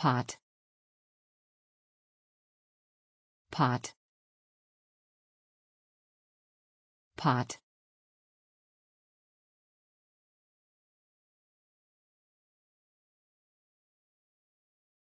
pot pot pot